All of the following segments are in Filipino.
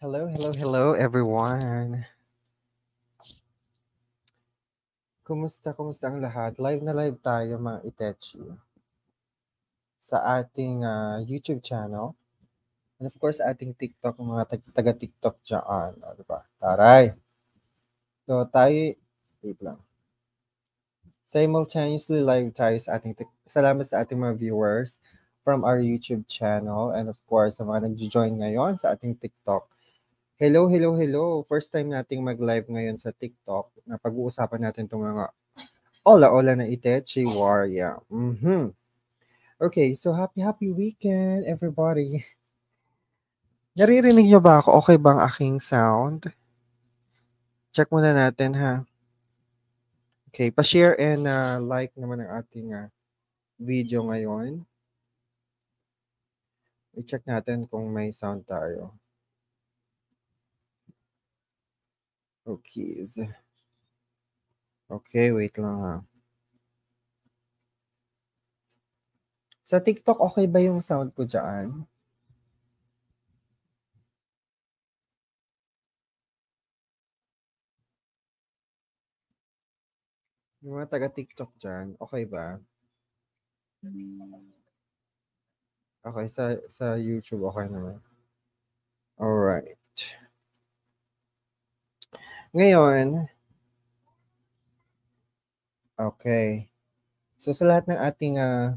Hello, hello, hello everyone. Kumusta, kumusta ang lahat? Live na live tayo mga Itechi sa ating uh, YouTube channel. And of course, ating TikTok, mga taga-TikTok dyan. Ah, o, ano ba? Taray! So, tayo, wait lang simultaneously live tayo sa ating, salamat sa ating mga viewers from our YouTube channel and of course sa mga nag-join ngayon sa ating TikTok. Hello, hello, hello. First time nating mag-live ngayon sa TikTok na pag-uusapan natin itong mga ola-ola na iteche warrior. Mm-hmm. Okay, so happy, happy weekend everybody. Naririnig niyo ba ako? Okay ba ang aking sound? Check muna natin ha. Okay, pa-share and uh, like naman ang ating uh, video ngayon. I-check natin kung may sound tayo. Okay. Okay, wait lang ha. Sa TikTok, okay ba yung sound ko dyan? Yung mga taga-TikTok dyan, okay ba? Okay, sa, sa YouTube, okay naman. Alright. Ngayon, okay. So sa lahat ng ating, uh,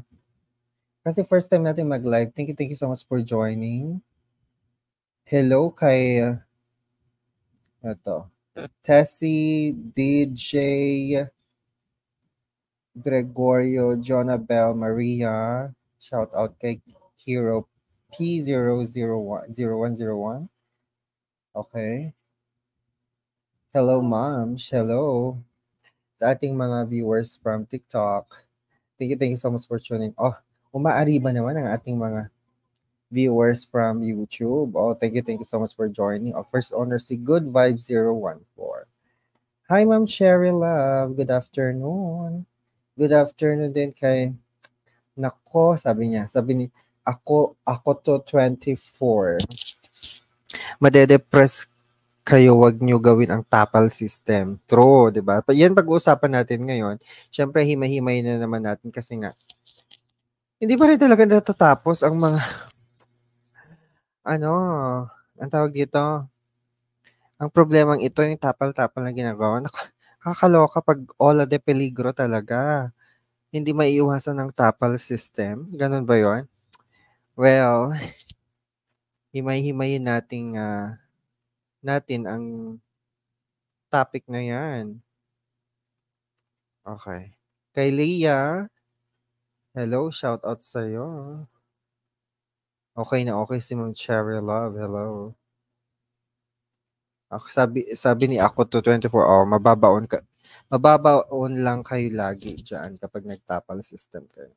kasi first time natin mag-live, thank you, thank you so much for joining. Hello kay, uh, ah, ito, Tessie, DJ, Gregorio Jonabel Maria. Shout out kay Hero p 0010101 Okay. Hello, ma'am. Hello. Sa ating mga viewers from TikTok. Thank you, thank you so much for tuning. Oh, umaari ba naman ang ating mga viewers from YouTube. Oh, thank you, thank you so much for joining. Oh, first owner si Good Vibe 014. Hi, Ma'am Sherry Love. Good afternoon good afternoon din kay, nako, sabi niya, sabi ni, ako, ako to 24. Madedepress kayo, wag nyo gawin ang tapal system. True, di ba? pa Yan pag-uusapan natin ngayon. syempre himay himahimay na naman natin kasi nga, hindi pa rin talaga natatapos ang mga, ano, ang tawag dito, ang problemang ito, yung tapal-tapal na ginagawa. Naku, Kakaloka pag ola de peligro talaga. Hindi maiiwasan ng tapal system. Ganun ba yon? Well, himay-himayin nating uh, natin ang topic na yan. Okay. Kay Leia, hello, shout out sa'yo. Okay na okay si Ma'am Cherry Love, hello. Ako sabi sabi ni ako to 24 oh, mababaon ka. Mababaon lang kayo lagi diyan kapag nagtapal system kayo.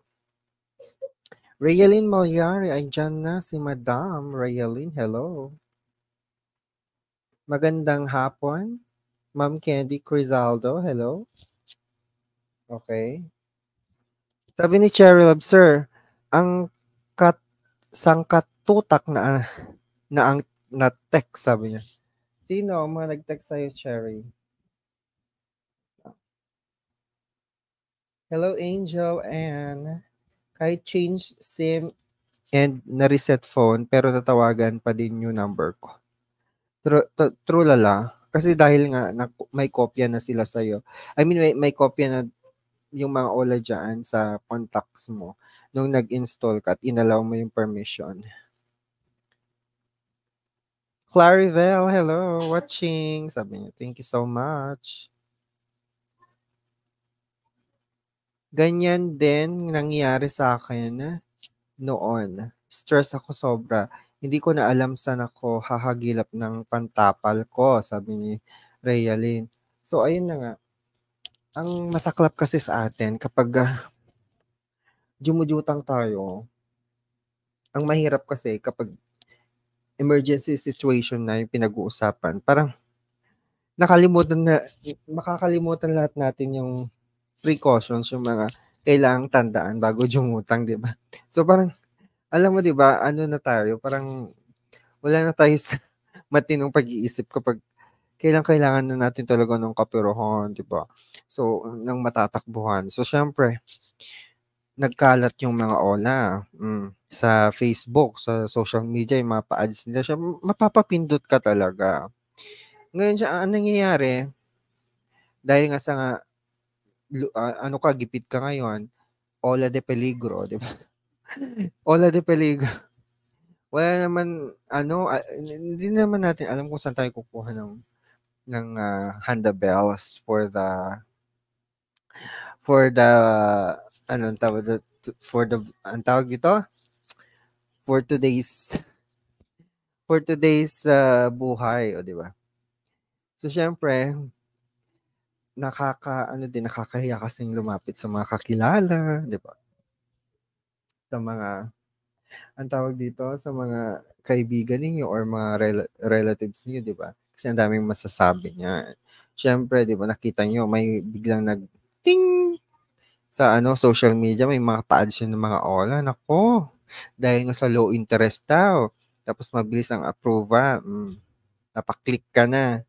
Rayalin Molyari, ay dyan na si Madam. Rayalin, hello. Magandang hapon. Ma'am Candy Crisaldo, hello. Okay. Sabi ni Cheryl, sir, ang kat, sangkatutak na, na ang na text, sabi niya. Sino ang mga nag-text sa'yo, Cherry? Hello, Angel and kahit change SIM and na-reset phone, pero tatawagan pa din yung number ko. True, true lala. Kasi dahil nga na, may kopya na sila sa'yo. I mean, may, may kopya na yung mga OLA dyan sa contacts mo nung nag-install ka at inalaw mo yung permission. Clarivel, hello, watching. Sabi niya, thank you so much. Ganyan din nangyari sa akin noon. Stress ako sobra. Hindi ko na alam saan ako hahagilap ng pantapal ko, sabi ni Realin. So, ayun na nga. Ang masaklap kasi sa atin, kapag uh, jumujutang tayo, ang mahirap kasi kapag emergency situation na yung pinag-uusapan, parang nakalimutan na, makakalimutan lahat natin yung precautions, yung mga kailangang tandaan bago jumutang, di ba? So parang, alam mo, di ba, ano na tayo, parang wala na tayo sa matinong pag-iisip kapag kailang kailangan na natin talaga ng kapirohan, di ba? So, ng matatakbuhan. So, syempre, nagkalat yung mga Ola mm, sa Facebook, sa social media, yung mga pa-ads nila siya, mapapapindot ka talaga. Ngayon siya, ang nangyayari, dahil nga sa nga, uh, ano ka, gipit ka ngayon, Ola de Peligro, di ba? Ola de Peligro. Wala naman, ano, uh, hindi naman natin alam kung saan tayo kukuha ng, ng uh, bells for the, for the anong tawag the, for the ang tawag dito for today's for today's uh, buhay, o di ba? So syempre, nakaka ano din nakakahiya kasi lumapit sa mga kakilala, di ba? Sa mga ang tawag dito sa mga kaibigan ninyo or mga rel- relatives niyo, di ba? Kasi ang daming masasabi niya. Syempre, di ba, nakita niyo may biglang nag ting sa ano social media may mga pa-ads ng mga ola. Nako, dahil nga sa low interest daw. Tapos mabilis ang approva. Mm. Napaklik ka na.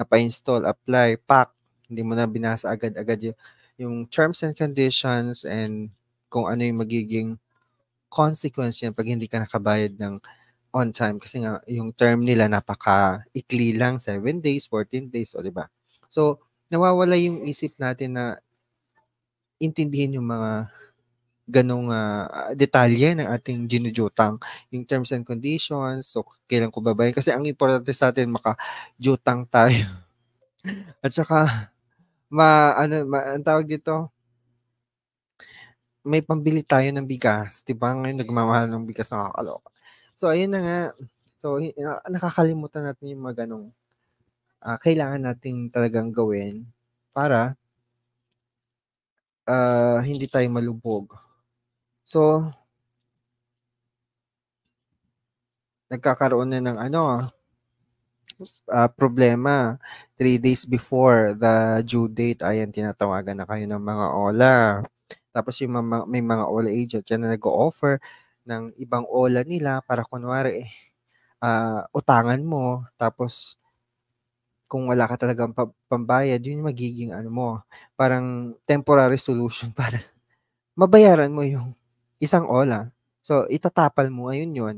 Napa-install, apply, pack. Hindi mo na binasa agad-agad yung, yung terms and conditions and kung ano yung magiging consequence yan pag hindi ka nakabayad ng on time kasi nga yung term nila napaka ikli lang 7 days, 14 days, o di ba? So nawawala yung isip natin na intindihin yung mga ganong uh, detalye ng ating ginujutang. Yung terms and conditions, so kailan ko babayin. Kasi ang importante sa atin, makajutang tayo. At saka, ma, ano, ma, ang tawag dito, may pambili tayo ng bigas. Di ba? Ngayon, nagmamahal ng bigas na kakaloka. So, ayun na nga. So, ah, nakakalimutan natin yung mga ganong uh, kailangan natin talagang gawin para uh, hindi tayo malubog. So, nagkakaroon na ng ano, uh, problema. Three days before the due date, ayan, tinatawagan na kayo ng mga OLA. Tapos yung mga, may mga OLA agent yan na nag-offer ng ibang OLA nila para kunwari, uh, utangan mo. Tapos kung wala ka talagang pambayad, yun magiging ano mo, parang temporary solution para mabayaran mo yung isang ola. So, itatapal mo, ayun yun.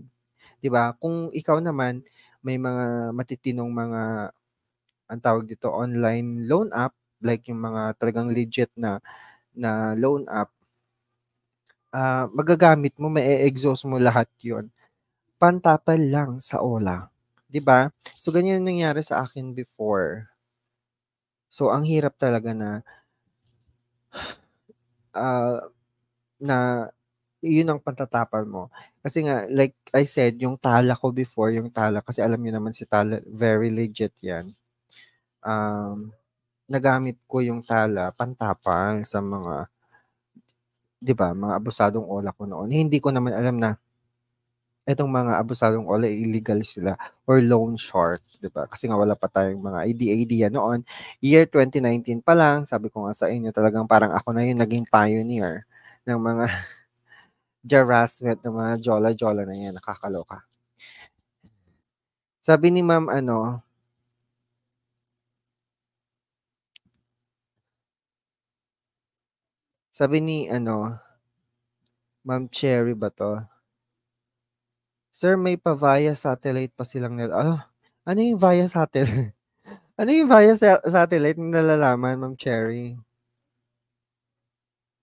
ba diba? Kung ikaw naman, may mga matitinong mga, ang tawag dito, online loan app, like yung mga talagang legit na, na loan app, uh, magagamit mo, ma-exhaust mo lahat yon Pantapal lang sa ola. 'Di ba? So ganyan nangyari sa akin before. So ang hirap talaga na uh, na yun ang pantatapan mo. Kasi nga, like I said, yung tala ko before, yung tala, kasi alam niyo naman si tala, very legit yan. Um, nagamit ko yung tala pantapan sa mga, di ba, mga abusadong ola ko noon. Hindi ko naman alam na itong mga abusadong ola, illegal sila or loan shark, 'di ba? Kasi nga wala pa tayong mga IDAD yan noon. Year 2019 pa lang, sabi ko nga sa inyo, talagang parang ako na yung naging pioneer ng mga harassment ng mga jola-jola na yan, nakakaloka. Sabi ni ma'am, ano, sabi ni, ano, ma'am Cherry ba to? Sir, may pa via satellite pa silang nila. Oh, ah, ano yung via satellite? ano yung via satellite na nalalaman, Ma'am Cherry?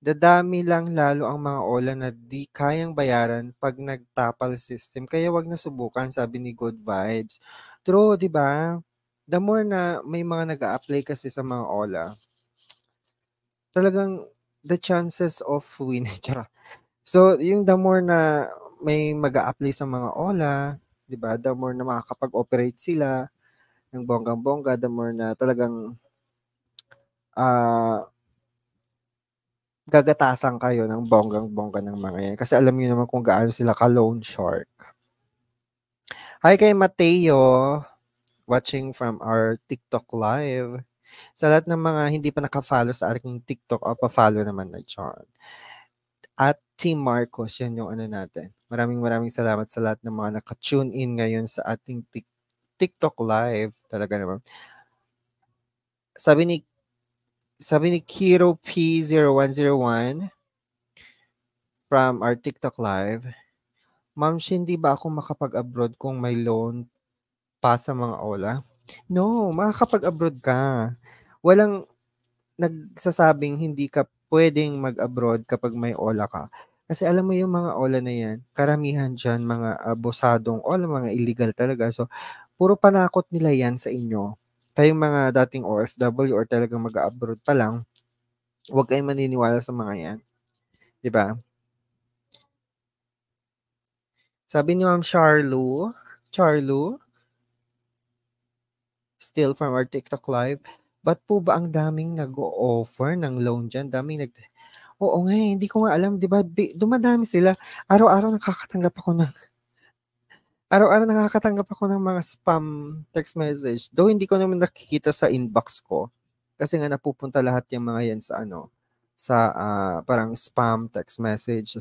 Dadami lang lalo ang mga ola na di kayang bayaran pag nagtapal system. Kaya wag na subukan, sabi ni Good Vibes. True, di ba? The more na may mga nag apply kasi sa mga ola, talagang the chances of win. so, yung the more na may mag apply sa mga OLA, 'di ba? The more na makakapag-operate sila ng bonggang-bongga, the more na talagang uh, gagatasan kayo ng bonggang-bongga ng mga yan. Kasi alam niyo naman kung gaano sila ka-loan shark. Hi kay Mateo, watching from our TikTok live. Sa lahat ng mga hindi pa nakafollow sa aking TikTok, o pa-follow naman na John. At Team Marcos, yan yung ano natin. Maraming maraming salamat sa lahat ng mga naka-tune in ngayon sa ating TikTok live. Talaga naman. Sabi ni sabi ni Kiro P0101 from our TikTok live, Ma'am Shin, ba ako makapag-abroad kung may loan pa sa mga ola? No, makakapag-abroad ka. Walang nagsasabing hindi ka pwedeng mag-abroad kapag may ola ka. Kasi alam mo yung mga ola na yan, karamihan dyan mga abusadong ola, mga illegal talaga. So, puro panakot nila yan sa inyo. Tayong mga dating OFW or talagang mag-abroad pa lang, huwag kayong maniniwala sa mga yan. ba? Diba? Sabi ni Ma'am Charlu, Charlu, still from our TikTok live, ba't po ba ang daming nag-offer ng loan dyan? Daming nag- Oo nga, eh, hindi ko nga alam, 'di ba? Dumadami sila. Araw-araw nakakatanggap ako ng Araw-araw nakakatanggap ako ng mga spam text message. Though hindi ko naman nakikita sa inbox ko kasi nga napupunta lahat yung mga yan sa ano sa uh, parang spam text message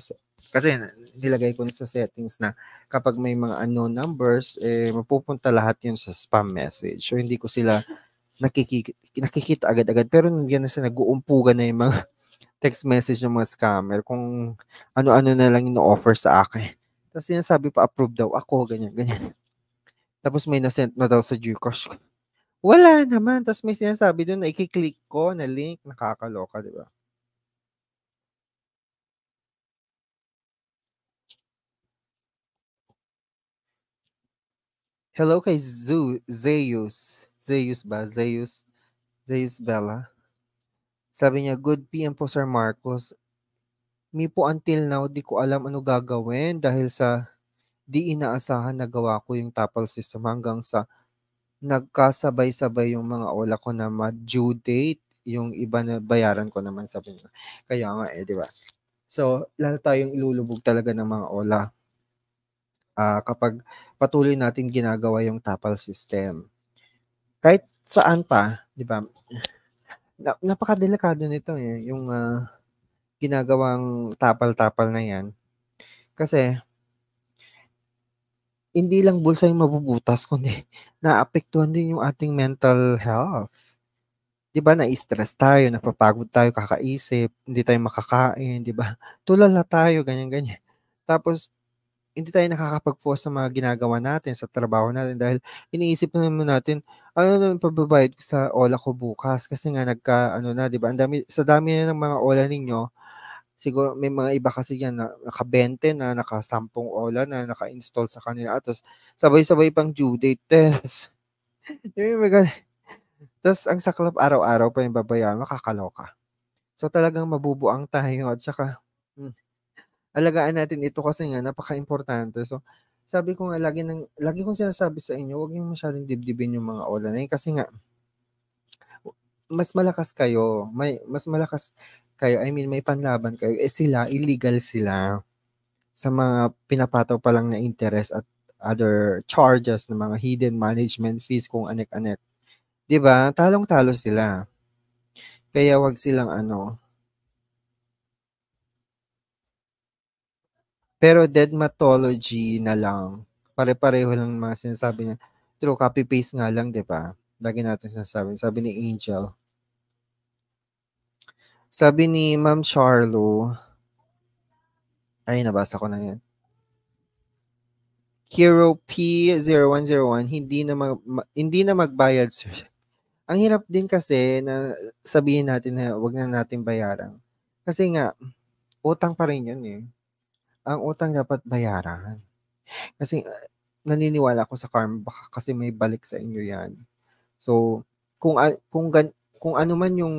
kasi nilagay ko na sa settings na kapag may mga unknown numbers, eh, mapupunta lahat yun sa spam message. So, hindi ko sila nakikita, agad-agad. Pero nandiyan na sa nag-uumpugan na yung mga text message ng mga scammer kung ano-ano na lang ino-offer sa akin. Tapos sinasabi pa, approve daw ako, ganyan, ganyan. Tapos may nasend na daw sa Gcash ko. Wala naman. Tapos may sinasabi doon na ikiklik ko na link. Nakakaloka, di ba? Hello kay Zeus. Zeus ba? Zeus? Zeus Bella? Sabi niya, good PM po Sir Marcos. Mi po until now, di ko alam ano gagawin dahil sa di inaasahan na gawa ko yung tapal system hanggang sa nagkasabay-sabay yung mga ola ko na ma-due date, yung iba na bayaran ko naman sa niya. Kaya nga eh, di ba? So, lalo tayong ilulubog talaga ng mga ola uh, kapag patuloy natin ginagawa yung tapal system. Kahit saan pa, di ba? na, napakadelikado nito eh, yung uh, ginagawang tapal-tapal na yan. Kasi, hindi lang bulsa yung mabubutas, kundi naapektuhan din yung ating mental health. Di ba, na-stress tayo, napapagod tayo, kakaisip, hindi tayo makakain, di ba? Tulala tayo, ganyan-ganyan. Tapos, hindi tayo nakakapag-focus sa mga ginagawa natin, sa trabaho natin dahil iniisip na naman natin, ano naman pababayad ko sa ola ko bukas kasi nga nagka ano na, 'di ba? Ang dami sa dami na ng mga ola ninyo, siguro may mga iba kasi yan na naka-20 na naka-10 ola na naka-install sa kanila at sabay-sabay pang due date test. God. Tapos ang saklap araw-araw pa yung babayaran, makakaloka. So talagang mabubuang tayo at saka hmm, alagaan natin ito kasi nga napaka-importante. So, sabi ko nga, lagi, nang, lagi kong sinasabi sa inyo, huwag niyo masyadong dibdibin yung mga ola na yun. Kasi nga, mas malakas kayo. May, mas malakas kayo. I mean, may panlaban kayo. Eh sila, illegal sila sa mga pinapataw pa lang na interest at other charges ng mga hidden management fees kung anek-anek. 'Di ba? Talong-talo sila. Kaya wag silang ano, Pero dermatology na lang. Pare-pareho lang mga sinasabi niya. True, copy-paste nga lang, di ba? Lagi natin sinasabi. Sabi ni Angel. Sabi ni Ma'am Charlo. Ay, nabasa ko na yan. Kiro P0101, hindi na, mag, ma, hindi na magbayad, sir. Ang hirap din kasi na sabihin natin na wag na natin bayaran. Kasi nga, utang pa rin yun eh ang utang dapat bayaran. Kasi ah, naniniwala ako sa karma baka kasi may balik sa inyo 'yan. So kung kung gan, kung ano man yung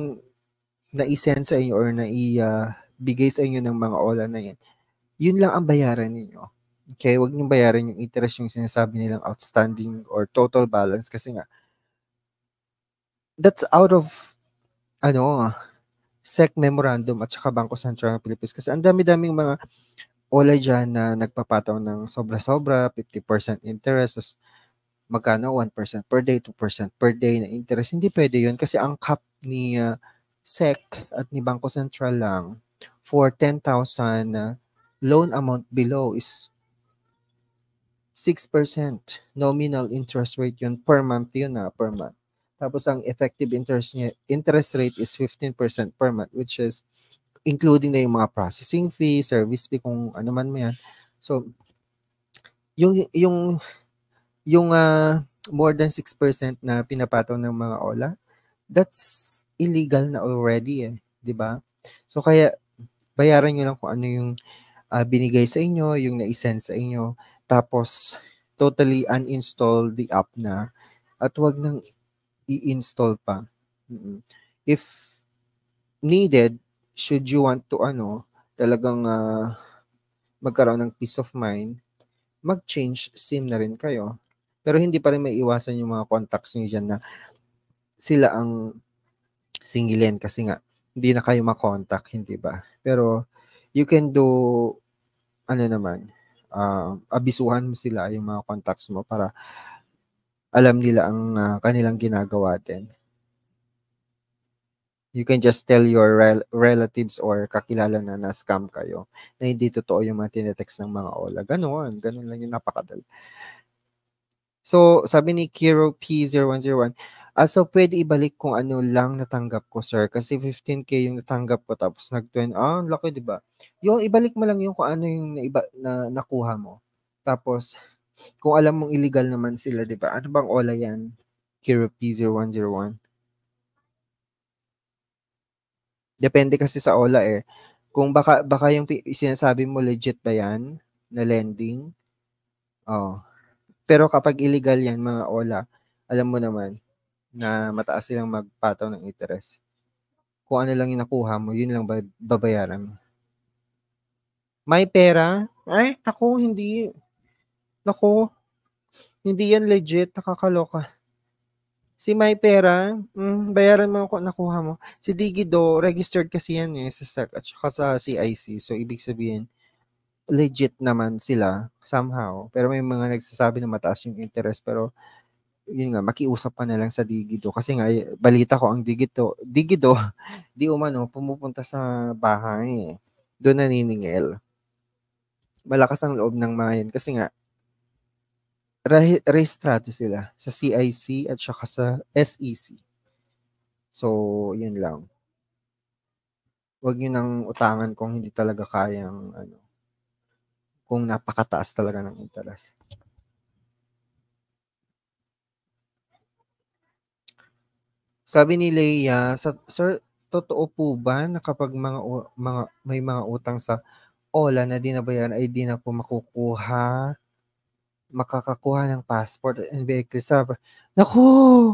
na-send sa inyo or na-bigay ah, sa inyo ng mga ola na 'yan, yun lang ang bayaran niyo. Okay, wag niyo bayaran yung interest yung sinasabi nilang outstanding or total balance kasi nga that's out of ano ah, SEC memorandum at saka Bangko Sentral ng Pilipinas kasi ang dami-daming mga ulay dyan na nagpapataw ng sobra-sobra, 50% interest, as magkano 1% per day, 2% per day na interest. Hindi pwede yun kasi ang cap ni uh, SEC at ni Bangko Sentral lang for 10,000 uh, ah, loan amount below is 6% nominal interest rate yun per month yun na ah, per month. Tapos ang effective interest niya, interest rate is 15% per month which is including na yung mga processing fee, service fee, kung ano man mo yan. So, yung, yung, yung uh, more than 6% na pinapataw ng mga OLA, that's illegal na already eh, di ba? So, kaya, bayaran nyo lang kung ano yung uh, binigay sa inyo, yung na-send sa inyo, tapos totally uninstall the app na at wag nang i-install pa. If needed, should you want to ano, talagang uh, magkaroon ng peace of mind, mag-change SIM na rin kayo. Pero hindi pa rin maiiwasan yung mga contacts niyo diyan na sila ang singilin kasi nga hindi na kayo makontak, hindi ba? Pero you can do ano naman, uh, abisuhan mo sila yung mga contacts mo para alam nila ang uh, kanilang ginagawa din you can just tell your rel- relatives or kakilala na na-scam kayo na hindi totoo yung mga tinetext ng mga OLA. Ganon, ganon lang yung napakadal. So, sabi ni Kiro P0101, ah, so pwede ibalik kung ano lang natanggap ko, sir. Kasi 15K yung natanggap ko tapos nag-20. Ah, laki, di ba? Yung ibalik mo lang yung kung ano yung naiba, na, nakuha mo. Tapos, kung alam mong illegal naman sila, di ba? Ano bang OLA yan? Kiro P0101. Depende kasi sa OLA eh. Kung baka, baka yung sinasabi mo legit ba yan na lending? Oh. Pero kapag illegal yan, mga OLA, alam mo naman na mataas silang magpataw ng interest. Kung ano lang yung nakuha mo, yun lang babayaran mo. May pera? Ay, ako, hindi. Nako, hindi yan legit, nakakaloka. Si May Pera, mm, bayaran mo ako nakuha mo. Si Digido, registered kasi yan eh sa SEC at saka sa CIC. So, ibig sabihin, legit naman sila somehow. Pero may mga nagsasabi na mataas yung interest. Pero, yun nga, makiusap ka na lang sa Digido. Kasi nga, balita ko ang Digido, Digido, di umano, pumupunta sa bahay. Eh. Doon naniningil. Malakas ang loob ng mayan. Kasi nga, rehistrado sila sa CIC at saka sa SEC. So, yun lang. Huwag niyo nang utangan kung hindi talaga kayang ano kung napakataas talaga ng interest. Sabi ni Leia, sa, sir, totoo po ba na kapag mga, mga may mga utang sa Ola na di nabayaran ay di na po makukuha makakakuha ng passport and vehicle sa... Naku!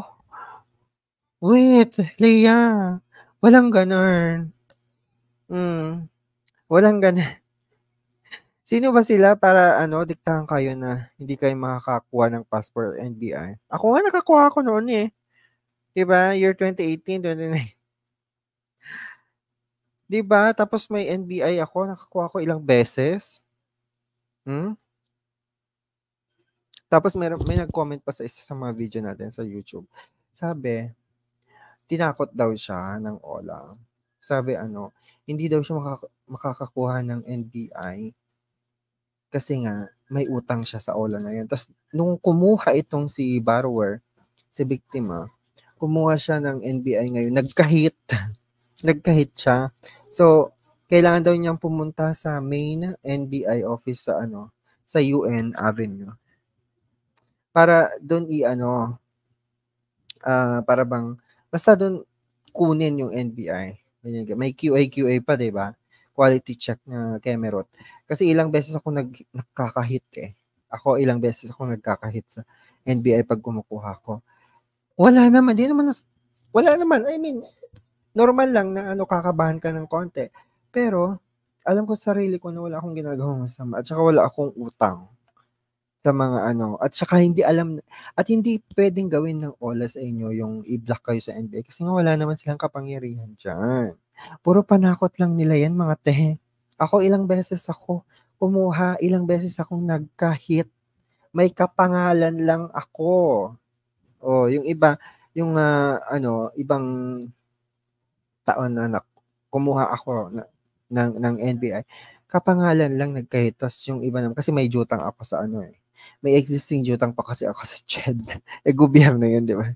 Wait, Leia! Walang ganun. Hmm. Walang ganun. Sino ba sila para ano diktahan kayo na hindi kayo makakakuha ng passport NBI? Ako nga nakakuha ako noon eh. 'Di ba? Year 2018, 2019. 'Di ba? Tapos may NBI ako, nakakuha ako ilang beses. Hmm? Tapos may, may nag-comment pa sa isa sa mga video natin sa YouTube. Sabi, tinakot daw siya ng Ola. Sabi ano, hindi daw siya makak- makakakuha ng NBI kasi nga may utang siya sa Ola na yun. Tapos nung kumuha itong si borrower, si biktima, kumuha siya ng NBI ngayon. Nagkahit. Nagkahit siya. So, kailangan daw niyang pumunta sa main NBI office sa ano, sa UN Avenue para doon i-ano, uh, ah, para bang, basta doon kunin yung NBI. May QA-QA pa, di ba? Quality check na Kemerot. Kasi ilang beses ako nag, nakakahit eh. Ako ilang beses ako nagkakahit sa NBI pag kumukuha ko. Wala naman, hindi naman, wala naman. I mean, normal lang na ano, kakabahan ka ng konti. Pero, alam ko sarili ko na wala akong ginagawang masama. At saka wala akong utang sa mga ano at saka hindi alam at hindi pwedeng gawin ng OLA sa inyo yung i-block kayo sa NBA kasi nga wala naman silang kapangyarihan diyan. Puro panakot lang nila yan mga teh. Ako ilang beses ako kumuha, ilang beses akong nagka-hit. May kapangalan lang ako. Oh, yung iba, yung uh, ano, ibang taon na anak, kumuha ako na, ng ng NBA kapangalan lang nagkahitas yung iba naman kasi may jutang ako sa ano eh may existing jutang pa kasi ako sa CHED. Eh, gobyerno yun, di ba?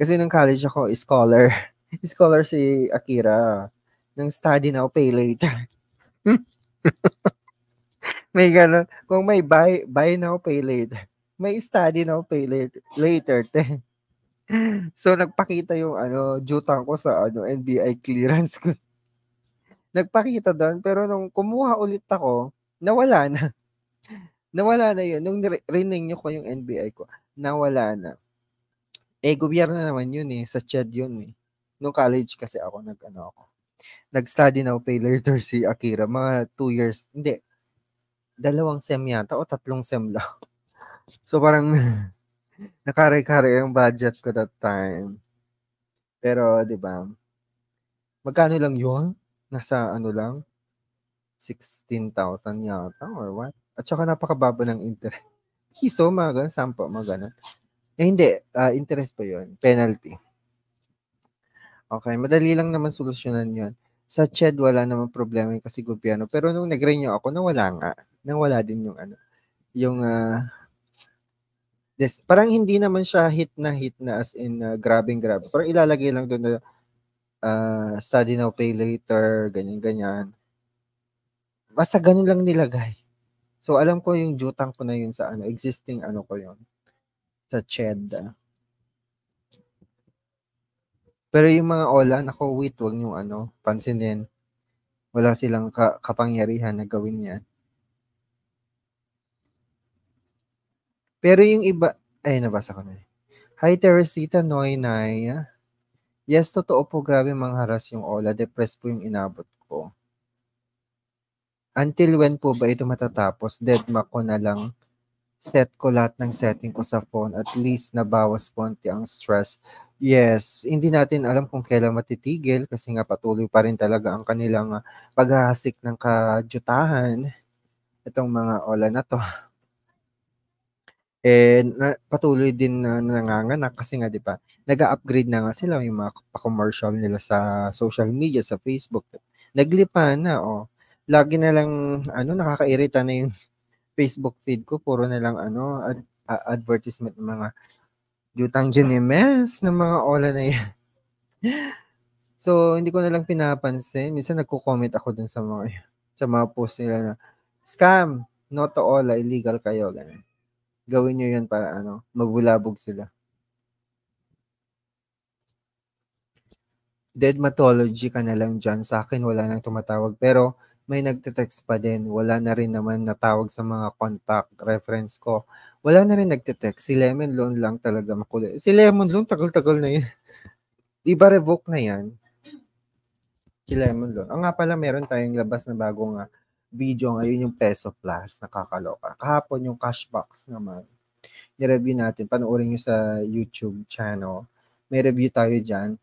Kasi nung college ako, scholar. Scholar si Akira. Nung study na pay later. may gano'n. Kung may buy, buy na pay later. May study na pay later. later te. so, nagpakita yung ano, jutang ko sa ano, NBI clearance ko. nagpakita doon, pero nung kumuha ulit ako, nawala na. Nawala na yun. Nung rinig nyo ko yung NBI ko, nawala na. Eh, gobyerno naman yun eh. Sa CHED yun eh. Nung college kasi ako, nag, ano ako, nag-study na pay later si Akira. Mga two years, hindi. Dalawang sem yata o tatlong sem lang. So parang nakare-kare yung budget ko that time. Pero, di ba, magkano lang yun? Nasa ano lang? 16,000 yata or what? At saka napakababa ng interest. Hiso, mga ganun, sampo, mga ganun. Eh hindi, uh, interest pa yon penalty. Okay, madali lang naman solusyonan yon Sa CHED, wala naman problema yung kasi gobyerno. Pero nung nag-renew ako, nawala nga. Nawala din yung ano, yung uh, ah, this, parang hindi naman siya hit na hit na as in uh, grabbing grab. Parang ilalagay lang doon na uh, study now, pay later, ganyan-ganyan. Basta ganun lang nilagay. So, alam ko yung jutang ko na yun sa ano, existing ano ko yun. Sa Ched. Pero yung mga ola, nako wait, wag yung ano, pansinin. Wala silang ka- kapangyarihan na gawin yan. Pero yung iba, ay, nabasa ko na. Hi, Teresita Noynay. Yes, totoo po, grabe mangharas yung Ola. Depressed po yung inabot ko. Until when po ba ito matatapos? Deadma ko na lang. Set ko lahat ng setting ko sa phone. At least nabawas konti ang stress. Yes, hindi natin alam kung kailan matitigil kasi nga patuloy pa rin talaga ang kanilang ah, paghahasik ng kadyutahan itong mga ola na to. Eh, na, patuloy din na nanganganak kasi nga, di ba, nag-upgrade na nga sila yung mga commercial nila sa social media, sa Facebook. Naglipa na, oh lagi na lang ano nakakairita na yung Facebook feed ko puro na lang ano ad, advertisement ng mga Jutang Genimes ng mga ola na yan. so, hindi ko na lang pinapansin. Minsan nagko-comment ako dun sa mga sa mga post nila na scam, not to ola, ah, illegal kayo, ganun. Gawin niyo yan para ano, mabulabog sila. Deadmatology ka na lang dyan. Sa akin, wala nang tumatawag. Pero, may nagte-text pa din. Wala na rin naman natawag sa mga contact reference ko. Wala na rin nagte-text. Si Lemon Loan lang talaga makulit. Si Lemon Loan, tagal-tagal na yun. Di ba revoke na yan? Si Lemon Loan. Ang nga pala, meron tayong labas na bagong video ngayon yung Peso Plus. Nakakaloka. Kahapon yung Cashbox naman. Ni-review natin. Panoorin nyo sa YouTube channel. May review tayo dyan.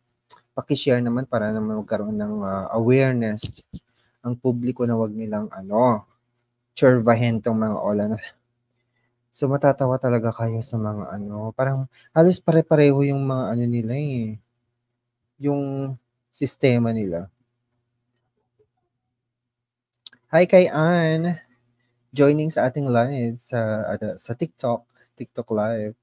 Pakishare naman para naman magkaroon ng uh, awareness ang publiko na wag nilang ano, churvahin tong mga ola na. So matatawa talaga kayo sa mga ano, parang halos pare-pareho yung mga ano nila eh. Yung sistema nila. Hi kay Ann, joining sa ating live sa uh, sa TikTok, TikTok live.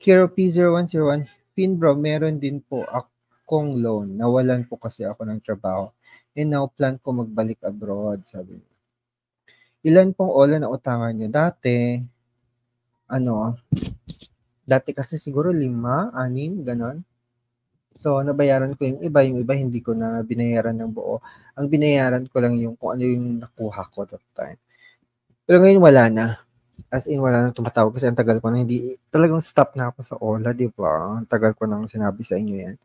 Kiro P0101, Finbro, meron din po akong loan. Nawalan po kasi ako ng trabaho and now plan ko magbalik abroad, sabi niya. Ilan pong ola na utangan niyo? Dati, ano, dati kasi siguro lima, anin, ganon. So, nabayaran ko yung iba. Yung iba hindi ko na binayaran ng buo. Ang binayaran ko lang yung kung ano yung nakuha ko that time. Pero ngayon wala na. As in, wala na tumatawag kasi ang tagal ko na hindi, talagang stop na ako sa OLA, di ba? Ang tagal ko nang sinabi sa inyo yan.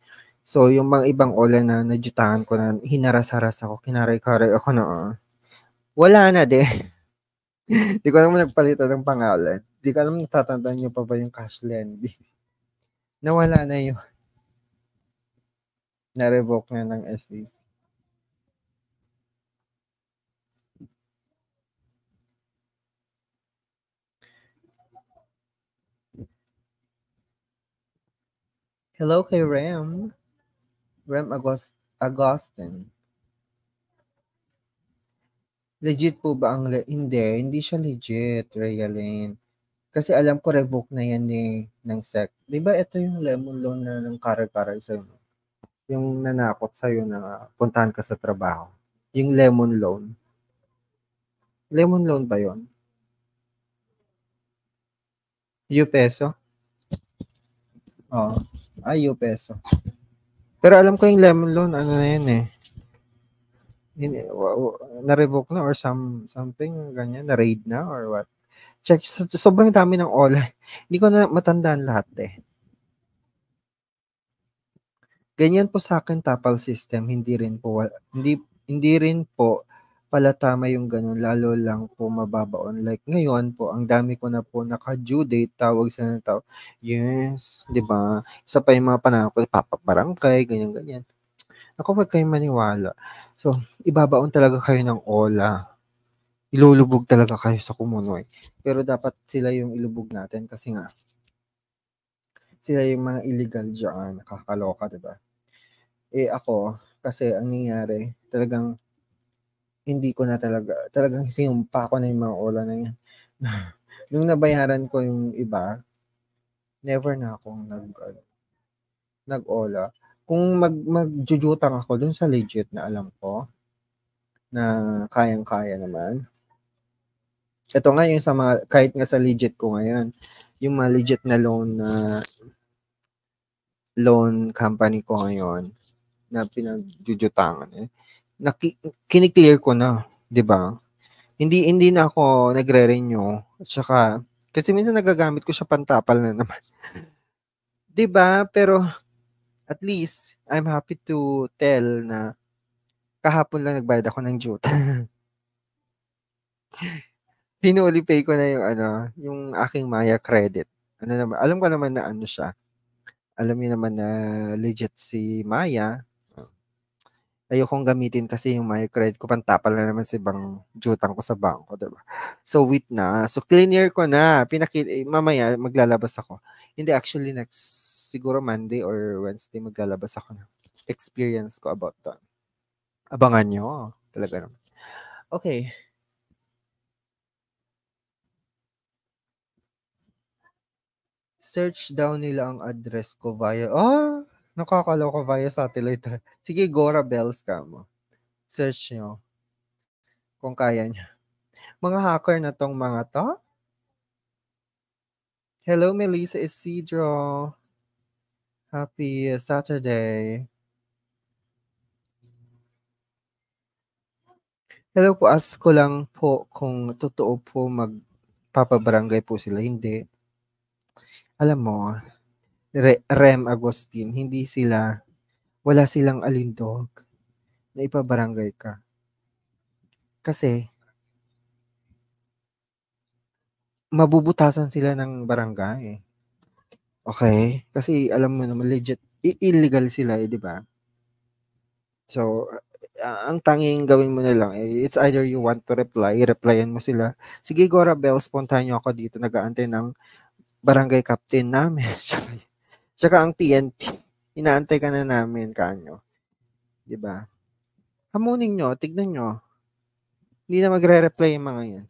So, yung mga ibang ola na nadyutahan ko na hinaras-haras ako, kinaray-karay ako na, oh. wala na de. Hindi ko naman nagpalitan ng pangalan. Hindi ko naman natatandaan niyo pa ba yung cash lending. Nawala na yun. Na-revoke na ng SEC. Hello kay Ram. Rem August Augustine. Legit po ba ang... Le hindi, hindi siya legit, Rayalin. Kasi alam ko revoke na yan ni eh, ng SEC. 'Di ba ito yung lemon loan na ng karay-karay sa iyo? Yung nanakot sa yun na puntahan ka sa trabaho. Yung lemon loan. Lemon loan ba 'yon? U peso? Oh, ay U peso. Pero alam ko yung lemon loan, ano na yun eh. In, eh, na-revoke na or some, something, ganyan, na-raid na or what. Check, sobrang dami ng online. Hindi ko na matandaan lahat eh. Ganyan po sa akin tapal system, hindi rin po hindi hindi rin po pala tama yung ganun, lalo lang po mababaon. Like ngayon po, ang dami ko na po naka-due date, tawag sa ng tao. Yes, di ba? Isa pa yung mga panako, papaparangkay, ganyan-ganyan. Ako, wag kayo maniwala. So, ibabaon talaga kayo ng ola. Ilulubog talaga kayo sa kumunoy. Pero dapat sila yung ilubog natin kasi nga, sila yung mga illegal dyan, nakakaloka, di ba? Eh ako, kasi ang nangyari, talagang hindi ko na talaga, talagang sinumpa ko na yung mga ola na yan. Nung nabayaran ko yung iba, never na akong nag, nag-ola. Kung mag, magjujutang ako dun sa legit na alam ko, na kayang-kaya naman. Ito nga yung sa mga, kahit nga sa legit ko ngayon, yung mga legit na loan na loan company ko ngayon na pinagjujutangan eh naki, kiniklear ko na, 'di ba? Hindi hindi na ako nagre-renew at saka kasi minsan nagagamit ko siya pantapal na naman. 'Di ba? Pero at least I'm happy to tell na kahapon lang nagbayad ako ng juta. Pinuli pay ko na yung ano, yung aking Maya credit. Ano naman, alam ko naman na ano siya. Alam niyo naman na legit si Maya ayokong gamitin kasi yung my credit ko pantapal na naman si bang jutang ko sa bangko, 'di ba? So wait na. So cleaner ko na. Pinaki eh, mamaya maglalabas ako. Hindi actually next siguro Monday or Wednesday maglalabas ako na. experience ko about that. Abangan nyo. Talaga naman. Okay. Search daw nila ang address ko via... Oh! Nakakaloka via satellite. Sige, Gora Bells ka mo. Search nyo. Kung kaya niya. Mga hacker na tong mga to. Hello, Melissa Isidro. Happy Saturday. Hello po, ask ko lang po kung totoo po magpapabarangay po sila. Hindi. Alam mo, Re- Rem Agustin, hindi sila, wala silang alindog na ipabarangay ka. Kasi, mabubutasan sila ng barangay. Okay? Kasi alam mo naman, legit, illegal sila eh, di ba? So, ang tanging gawin mo na lang, eh, it's either you want to reply, replyan mo sila. Sige, Gora Bells, puntahan ako dito. Nag-aantay ng barangay captain namin. Tsaka ang PNP, inaantay ka na namin kanyo. 'Di ba? Hamunin nyo, tignan nyo. Hindi na magre-reply yung mga 'yan.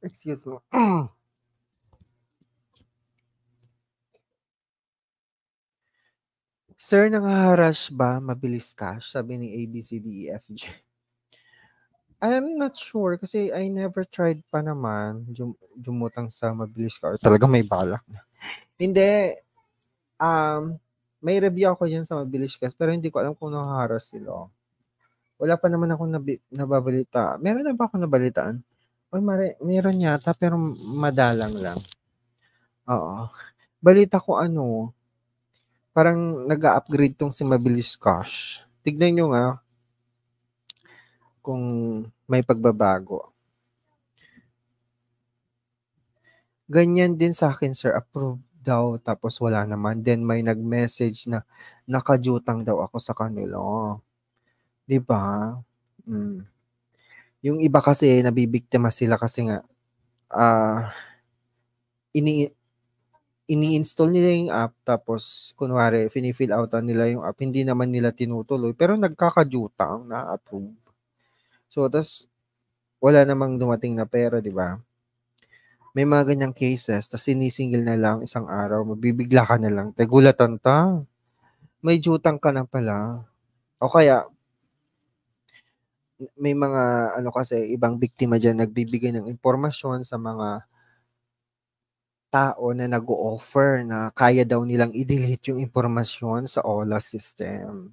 Excuse me. Sir, nangaharas ba? Mabilis cash? Sabi ni ABCDEFG. I'm not sure kasi I never tried pa naman jum- jumutang sa mabilis ka or talaga may balak na. hindi. Um, may review ako dyan sa mabilis ka pero hindi ko alam kung nakaharas sila. Wala pa naman ako nabi- nababalita. Meron na ba ako nabalitaan? Oy, mare, meron yata pero madalang lang. Oo. Balita ko ano, parang nag upgrade tong si Mabilis Cash. Tignan nyo nga, kung may pagbabago. Ganyan din sa akin, sir. Approve daw, tapos wala naman. Then may nag-message na nakajutang daw ako sa kanila. Di ba? Mm. Yung iba kasi, nabibiktima sila kasi nga, ah, uh, ini ini-install nila yung app tapos kunwari fini-fill out nila yung app hindi naman nila tinutuloy pero nagkakajutang na approve So, tas wala namang dumating na pera, di ba? May mga ganyang cases, tas sinisingil na lang isang araw, mabibigla ka na lang, tegulatan ta. May jutang ka na pala. O kaya, may mga ano kasi ibang biktima diyan nagbibigay ng impormasyon sa mga tao na nag-o-offer na kaya daw nilang i-delete yung impormasyon sa OLA system.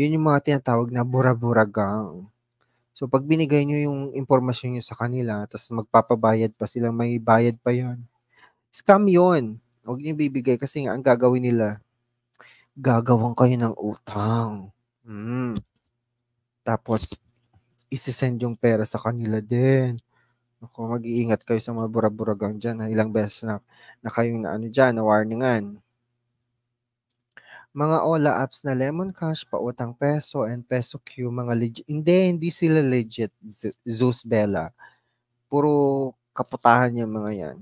Yun yung mga tinatawag na bura-buragang. So pag binigay nyo yung impormasyon nyo sa kanila, tapos magpapabayad pa sila, may bayad pa yon. Scam yon. Huwag nyo bibigay kasi nga ang gagawin nila, gagawan kayo ng utang. Mm. Tapos, isisend yung pera sa kanila din. Ako, mag-iingat kayo sa mga buraburagang dyan. Ha? Ilang beses na, na kayong na ano dyan, na warningan mga Ola apps na Lemon Cash, Pautang Peso, and Peso Q, mga legit. Hindi, hindi sila legit, Zeus Bella. Puro kaputahan yung mga yan.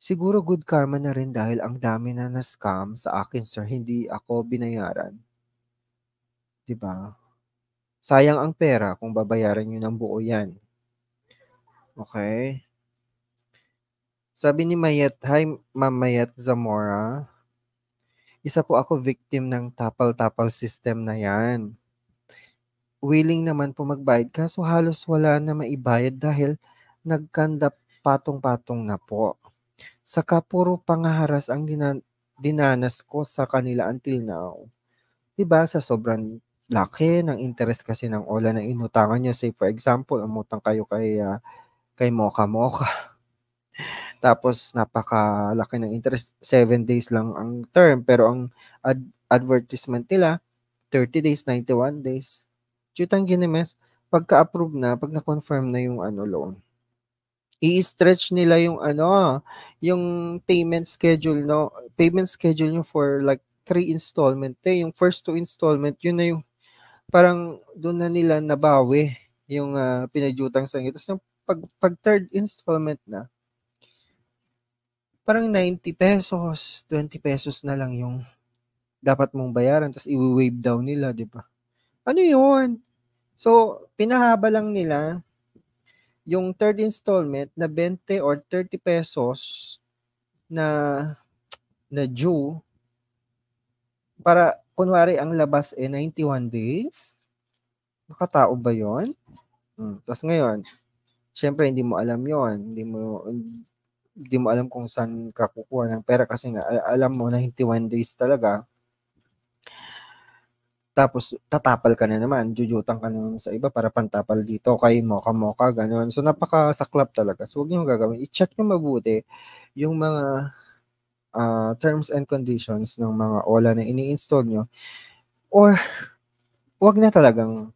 Siguro good karma na rin dahil ang dami na na-scam sa akin, sir. Hindi ako binayaran. ba? Diba? Sayang ang pera kung babayaran nyo ng buo yan. Okay? Sabi ni Mayet, Hi, Ma'am Mayet Zamora. Isa po ako victim ng tapal-tapal system na yan. Willing naman po magbayad kaso halos wala na maibayad dahil nagkandap patong-patong na po. Saka puro pangaharas ang dinan- dinanas ko sa kanila until now. Diba sa sobrang laki ng interest kasi ng ola na inutangan nyo. Say for example, umutang kayo kay, uh, kay Moka Moka. Tapos napakalaki ng interest, 7 days lang ang term pero ang ad- advertisement nila 30 days, 91 days. Chutang ginimes, pagka-approve na, pag na-confirm na yung ano loan. I-stretch nila yung ano, yung payment schedule no, payment schedule nyo for like three installment eh. Yung first two installment, yun na yung parang doon na nila nabawi yung uh, pinajutang sa inyo. Tapos yung pag, pag third installment na, parang 90 pesos, 20 pesos na lang yung dapat mong bayaran, tapos i-wave down nila, di ba? Ano yun? So, pinahaba lang nila yung third installment na 20 or 30 pesos na na due para kunwari ang labas eh 91 days. Makatao ba 'yon? Hmm. Tapos ngayon, syempre hindi mo alam 'yon, hindi mo hindi mo alam kung saan ka kukuha ng pera kasi nga alam mo na 21 days talaga. Tapos tatapal ka na naman, jujutang ka na naman sa iba para pantapal dito kay moka moka ganun. So napaka napakasaklap talaga. So huwag niyo gagawin. I-check niyo mabuti yung mga uh, terms and conditions ng mga OLA na ini-install niyo or huwag na talagang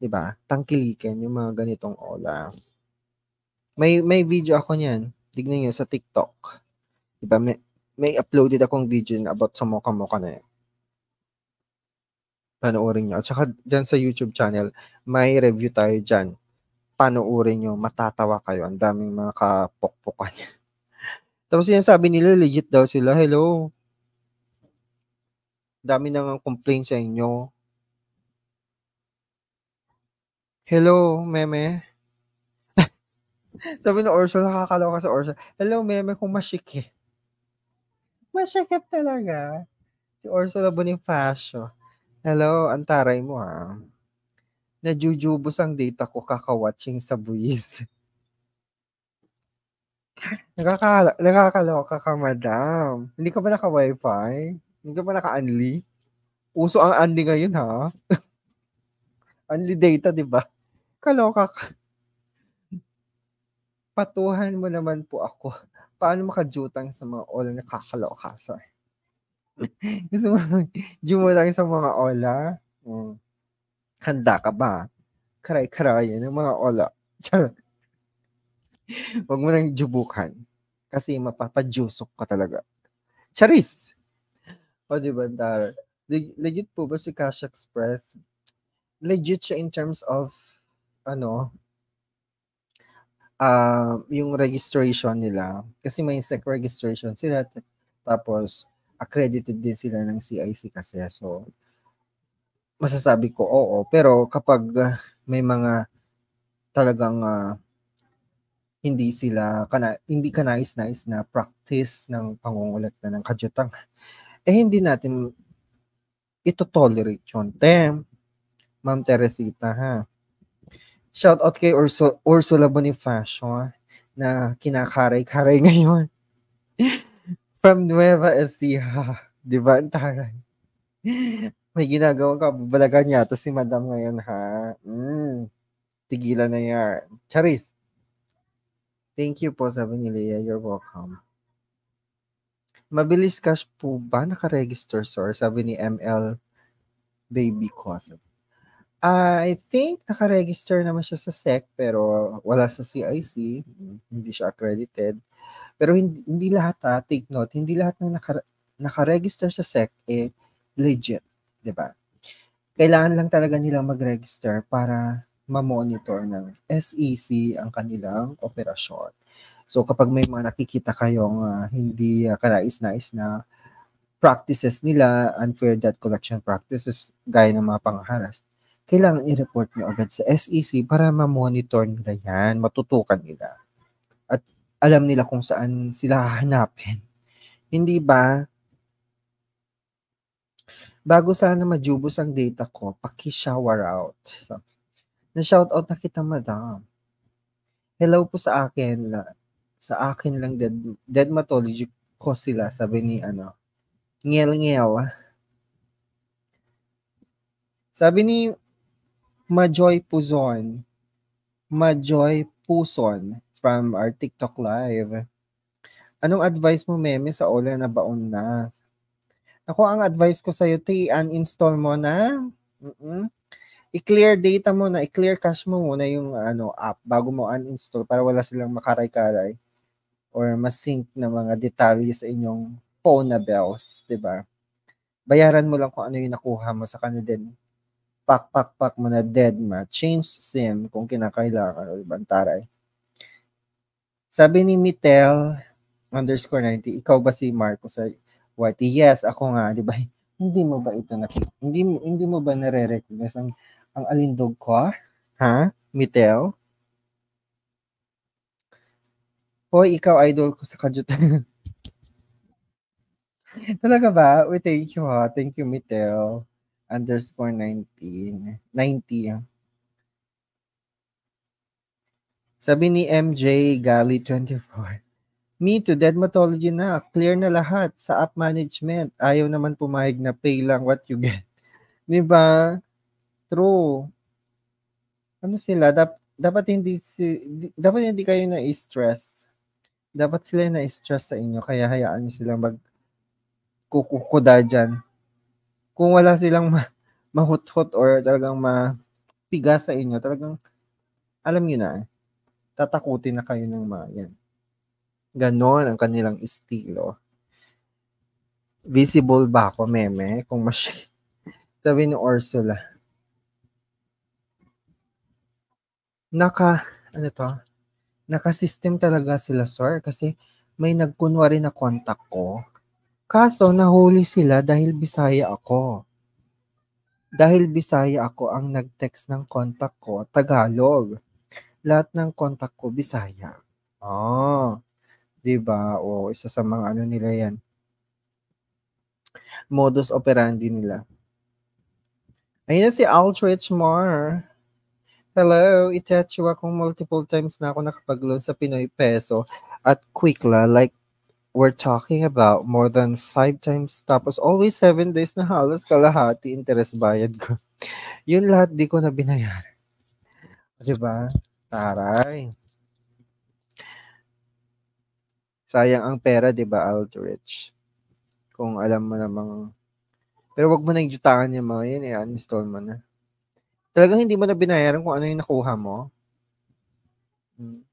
'di ba? Tangkilikin yung mga ganitong OLA. May may video ako niyan tignan nyo sa TikTok. Diba? May, may uploaded akong video na about sa moka-moka na yan. Panoorin nyo. At saka dyan sa YouTube channel, may review tayo dyan. Panoorin nyo, matatawa kayo. Ang daming mga kapokpokan. Tapos yan sabi nila, legit daw sila. Hello. Dami nang complain sa inyo. Hello, meme. Sabi ng Orson, nakakaloka ka sa Orson. Hello, meme, kung masikip. Masikip talaga. Si Orson na Bonifacio. Hello, antaray mo ha. Najujubos ang data ko kakawatching sa buwis. Nakakala- nakakaloka ka, madam. Hindi ka ba naka-wifi? Hindi ka ba naka-unli? Uso ang unli ngayon, ha? unli data, di ba? Kaloka ka patuhan mo naman po ako. Paano makajutang sa mga ola na kakaloka, sir? Gusto mo jumutang sa mga ola? Mm. Handa ka ba? Karay-karay ng mga ola. Huwag mo nang jubukan. Kasi mapapadyusok ka talaga. Charis! O, di ba, Dar? Leg- legit po ba si Cash Express? Legit siya in terms of, ano, uh, yung registration nila. Kasi may SEC registration sila. Tapos, accredited din sila ng CIC kasi. So, masasabi ko oo. Pero kapag may mga talagang uh, hindi sila kana hindi ka nais nais na practice ng pangungulat na ng kadyutang eh hindi natin ito tolerate yun. Tem, Ma'am Teresita ha, shout out kay Ursula, Ursula Bonifacio na kinakaray-karay ngayon. From Nueva Ecija. Di ba? Ang taray. May ginagawa ka. Babalagan yata si madam ngayon, ha? Mm. Tigilan na yan. Charis. Thank you po, sabi ni Leah. You're welcome. Mabilis cash po ba nakaregister, sir? Sabi ni ML Baby Cosmo. Ah, I think naka-register naman siya sa SEC pero wala sa CIC, mm. hindi siya accredited. Pero hindi, hindi lahat ha, ah, take note, hindi lahat ng naka, naka-register sa SEC eh legit, 'di ba? Kailangan lang talaga nilang mag-register para ma-monitor ng SEC ang kanilang operasyon. So kapag may mga nakikita kayong uh, hindi uh, ah, kanais-nais na practices nila, unfair debt collection practices, gaya ng mga pangharas, kailangan i-report nyo agad sa SEC para ma-monitor nila yan, matutukan nila. At alam nila kung saan sila hahanapin. Hindi ba? Bago sana majubos ang data ko, paki-shower out. So, na-shout out na kita, madam. Hello po sa akin. Sa akin lang, dead, dermatology ko sila, sabi ni ano, Ngel Ngel. Sabi ni Majoy Puzon. Majoy Puson from our TikTok live. Anong advice mo, Meme, sa Ola na baon na? Ako, ang advice ko sa'yo, T, uninstall mo na. Mm-mm. I-clear data mo na, i-clear cache mo muna yung ano, app bago mo uninstall para wala silang makaray-karay or masync na mga detalye sa inyong phone na bells, di ba? Bayaran mo lang kung ano yung nakuha mo sa kanila din pak-pak-pak mo na dead ma. Change sim kung kinakailangan o ibang taray. Sabi ni Mitel underscore 90, ikaw ba si Marco sa YT? Yes, ako nga, di ba? Hindi mo ba ito nakita? Hindi, mo, hindi mo ba nare-recognize ang, ang alindog ko? Ah? Ha? Mitel? Hoy, ikaw idol ko sa kajutan. Talaga ba? We thank you ha. Thank you, Mitel underscore 19. 90. Ah. Sabi ni MJ Gali 24. Me to dermatology na. Clear na lahat sa app management. Ayaw naman pumayag na pay lang what you get. Di ba? True. Ano sila? Dap- dapat hindi si dapat hindi kayo na stress. Dapat sila na stress sa inyo kaya hayaan niyo silang mag kukukuda diyan kung wala silang ma- mahot-hot or talagang mapiga sa inyo, talagang alam niyo na, tatakutin na kayo ng mga yan. Ganon ang kanilang estilo. Visible ba ako, meme? Kung mas... Sabi ni Ursula. Naka, ano to? Naka-system talaga sila, sir. Kasi may nagkunwari na contact ko Kaso nahuli sila dahil Bisaya ako. Dahil Bisaya ako ang nag-text ng contact ko, Tagalog. Lahat ng contact ko, Bisaya. Oh, di ba? O, oh, isa sa mga ano nila yan. Modus operandi nila. Ayun si Aldrich Moore. Hello, itachiwa kong multiple times na ako nakapag-load sa Pinoy Peso at Quickla like we're talking about more than five times. Tapos always seven days na halos kalahati interest bayad ko. Yun lahat di ko na binayaran. Diba? Taray. Sayang ang pera, di ba, Aldrich? Kung alam mo namang... Pero wag mo nang jutangan yung mga yun, eh, uninstall mo na. Talagang hindi mo na binayaran kung ano yung nakuha mo. Hmm.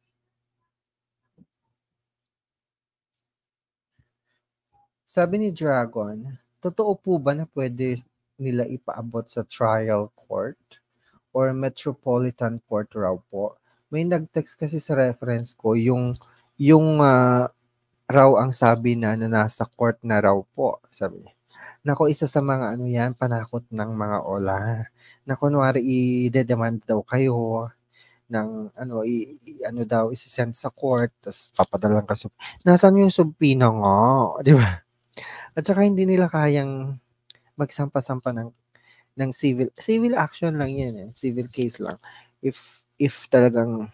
Sabi ni Dragon, totoo po ba na pwede nila ipaabot sa trial court or metropolitan court raw po? May nag-text kasi sa reference ko yung yung uh, raw ang sabi na, na nasa court na raw po, sabi niya. Nako, isa sa mga ano yan, panakot ng mga ola. Na kunwari, i-demand daw kayo ng ano, i, i ano daw, isi-send sa court, tapos papadalang ka. Nasaan yung subpino nga? Di ba? At saka hindi nila kayang magsampa-sampa ng ng civil civil action lang 'yan eh, civil case lang. If if talagang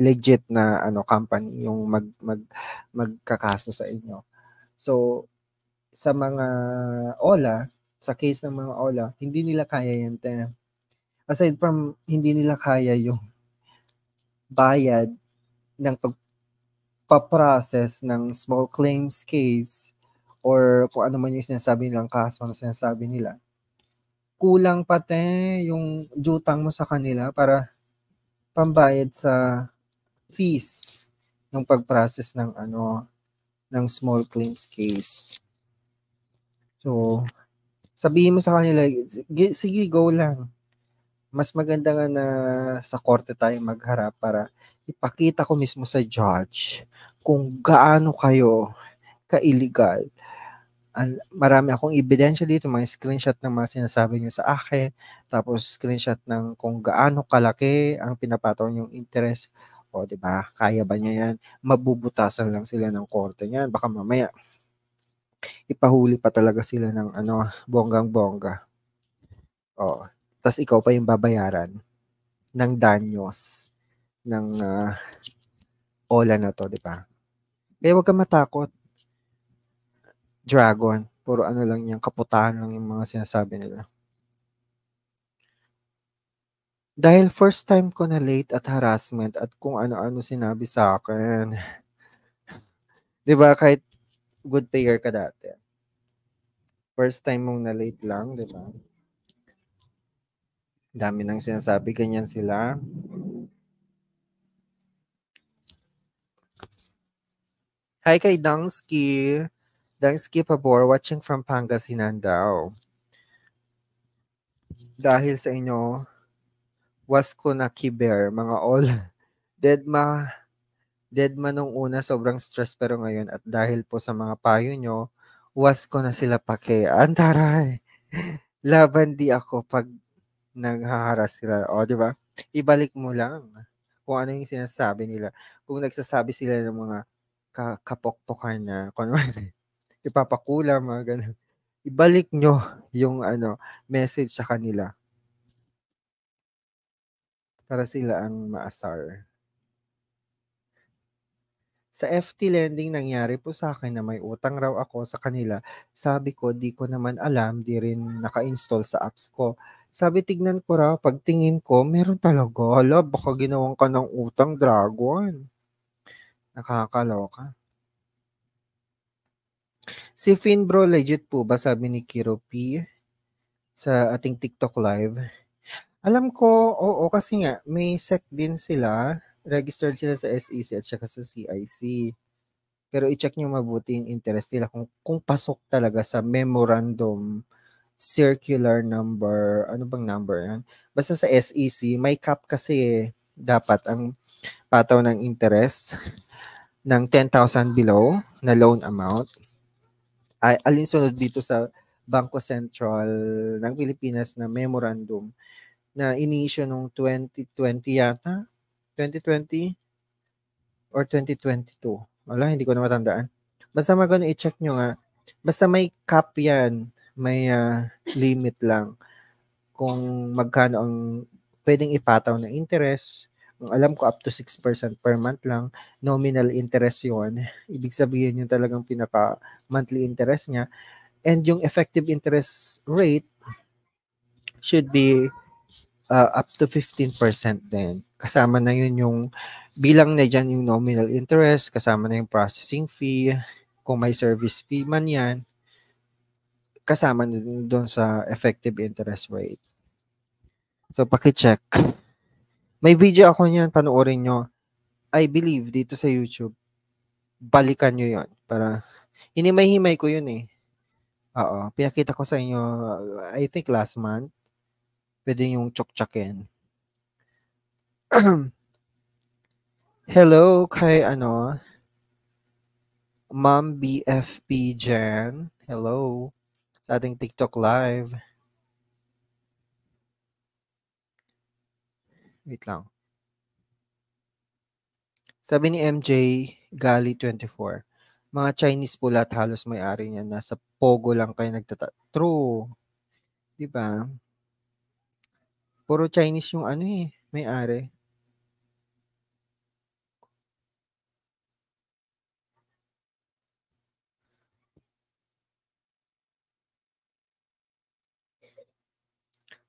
legit na ano company yung mag mag magkakaso sa inyo. So sa mga OLA, sa case ng mga OLA, hindi nila kaya yan. Te. Aside from hindi nila kaya yung bayad ng pag process ng small claims case or kung ano man yung sinasabi nilang kaso na sinasabi nila, kulang pati yung jutang mo sa kanila para pambayad sa fees ng pag-process ng ano ng small claims case. So, sabihin mo sa kanila, sige, go lang. Mas maganda nga na sa korte tayo magharap para ipakita ko mismo sa judge kung gaano kayo ka-illegal an, marami akong ebidensya dito, mga screenshot ng mga sinasabi nyo sa akin, tapos screenshot ng kung gaano kalaki ang pinapataon yung interest. O, di ba? Kaya ba niya yan? Mabubutasan lang sila ng korte niyan. Baka mamaya, ipahuli pa talaga sila ng ano, bonggang-bongga. O, tas ikaw pa yung babayaran ng danyos ng uh, ola na to, di ba? Kaya huwag kang matakot dragon. Puro ano lang yan, kaputahan lang yung mga sinasabi nila. Dahil first time ko na late at harassment at kung ano-ano sinabi sa akin. 'Di ba kahit good payer ka dati. First time mong na late lang, 'di ba? Dami nang sinasabi ganyan sila. Hi kay Dangsky. Dang Skipabor, watching from Pangasinan daw. Dahil sa inyo, was ko na kiber, mga all. Dead ma, dead ma nung una, sobrang stress pero ngayon at dahil po sa mga payo nyo, was ko na sila pake. Antaray! Laban di ako pag naghaharas sila. O, di ba? Ibalik mo lang kung ano yung sinasabi nila. Kung nagsasabi sila ng mga ka- kapokpokan na, kunwari, ipapakulam, mga ganun. Ibalik nyo yung ano, message sa kanila para sila ang maasar. Sa FT lending nangyari po sa akin na may utang raw ako sa kanila. Sabi ko, di ko naman alam, di rin naka-install sa apps ko. Sabi, tignan ko raw, pagtingin ko, meron talaga. Hala, baka ginawan ka ng utang, dragon. Nakakaloka. Si Finn bro, legit po ba sabi ni Kiro P sa ating TikTok live? Alam ko, oo, kasi nga may SEC din sila. Registered sila sa SEC at saka sa CIC. Pero i-check nyo mabuti yung interest nila kung, kung pasok talaga sa memorandum circular number, ano bang number yan? Basta sa SEC, may cap kasi eh, dapat ang pataw ng interest ng 10,000 below na loan amount ay, alinsunod dito sa Bangko Sentral ng Pilipinas na memorandum na inisyo nung 2020 yata, 2020 or 2022. Wala, hindi ko na matandaan. Basta magano i-check nyo nga. Basta may cap yan, may uh, limit lang kung magkano ang pwedeng ipataw na interest, alam ko up to 6% per month lang, nominal interest yon Ibig sabihin yung talagang pinaka monthly interest niya. And yung effective interest rate should be uh, up to 15% din. Kasama na yun yung bilang na dyan yung nominal interest, kasama na yung processing fee, kung may service fee man yan, kasama na doon sa effective interest rate. So, paki check may video ako niyan, panoorin nyo. I believe dito sa YouTube. Balikan nyo yon para hinimay-himay ko yun eh. Oo, pinakita ko sa inyo, uh, I think last month. Pwede yung chok tsoktsakin. Hello kay ano, Ma'am BFP Jen. Hello sa ating TikTok live. Wait lang. Sabi ni MJ Gali 24, mga Chinese po lahat halos may-ari niya. Nasa Pogo lang kayo nagtata... True. Di ba? Puro Chinese yung ano eh, may-ari.